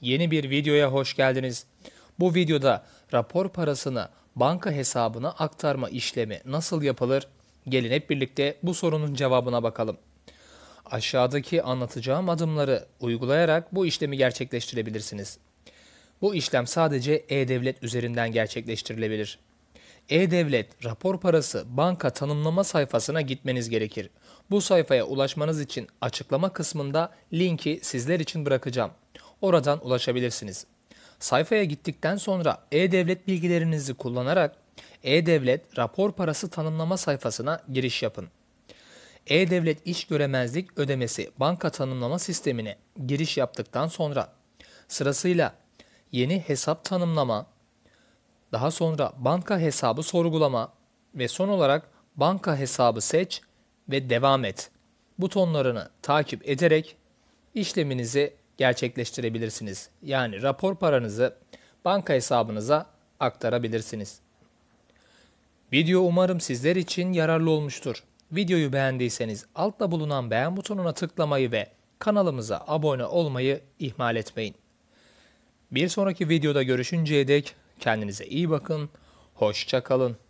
Yeni bir videoya hoş geldiniz. Bu videoda rapor parasını banka hesabına aktarma işlemi nasıl yapılır? Gelin hep birlikte bu sorunun cevabına bakalım. Aşağıdaki anlatacağım adımları uygulayarak bu işlemi gerçekleştirebilirsiniz. Bu işlem sadece e-devlet üzerinden gerçekleştirilebilir. E-Devlet rapor parası banka tanımlama sayfasına gitmeniz gerekir. Bu sayfaya ulaşmanız için açıklama kısmında linki sizler için bırakacağım oradan ulaşabilirsiniz. Sayfaya gittikten sonra e-devlet bilgilerinizi kullanarak e-devlet rapor parası tanımlama sayfasına giriş yapın. E-Devlet İş Göremezlik Ödemesi Banka Tanımlama Sistemine giriş yaptıktan sonra sırasıyla yeni hesap tanımlama, daha sonra banka hesabı sorgulama ve son olarak banka hesabı seç ve devam et butonlarını takip ederek işleminizi gerçekleştirebilirsiniz. Yani rapor paranızı banka hesabınıza aktarabilirsiniz. Video umarım sizler için yararlı olmuştur. Videoyu beğendiyseniz altta bulunan beğen butonuna tıklamayı ve kanalımıza abone olmayı ihmal etmeyin. Bir sonraki videoda görüşünceye dek kendinize iyi bakın, hoşça kalın.